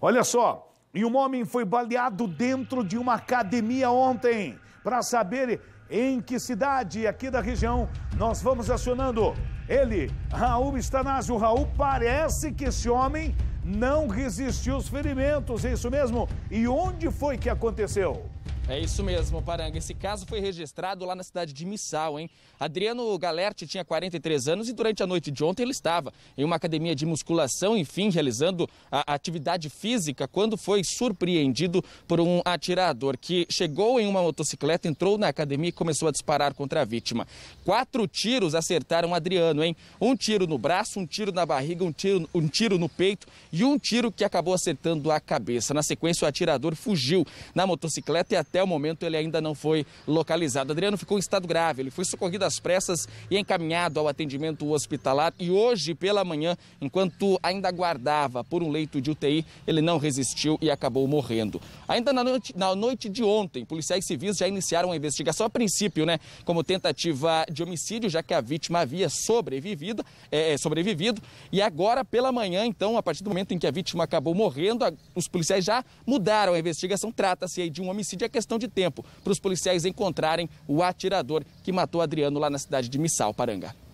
Olha só, e um homem foi baleado dentro de uma academia ontem. Para saber em que cidade aqui da região nós vamos acionando. Ele, Raul Stanásio, Raul, parece que esse homem não resistiu aos ferimentos, é isso mesmo? E onde foi que aconteceu? É isso mesmo, Paranga. Esse caso foi registrado lá na cidade de Missal, hein? Adriano Galerte tinha 43 anos e durante a noite de ontem ele estava em uma academia de musculação, enfim, realizando a atividade física, quando foi surpreendido por um atirador que chegou em uma motocicleta, entrou na academia e começou a disparar contra a vítima. Quatro tiros acertaram Adriano, hein? Um tiro no braço, um tiro na barriga, um tiro, um tiro no peito e um tiro que acabou acertando a cabeça. Na sequência, o atirador fugiu na motocicleta e até até o momento ele ainda não foi localizado. Adriano ficou em estado grave, ele foi socorrido às pressas e encaminhado ao atendimento hospitalar. E hoje pela manhã, enquanto ainda aguardava por um leito de UTI, ele não resistiu e acabou morrendo. Ainda na noite, na noite de ontem, policiais civis já iniciaram a investigação, a princípio, né, como tentativa de homicídio, já que a vítima havia sobrevivido, é, é sobrevivido. E agora pela manhã, então, a partir do momento em que a vítima acabou morrendo, a, os policiais já mudaram a investigação. Trata-se de um homicídio. A questão questão de tempo para os policiais encontrarem o atirador que matou Adriano lá na cidade de Missal, Paranga.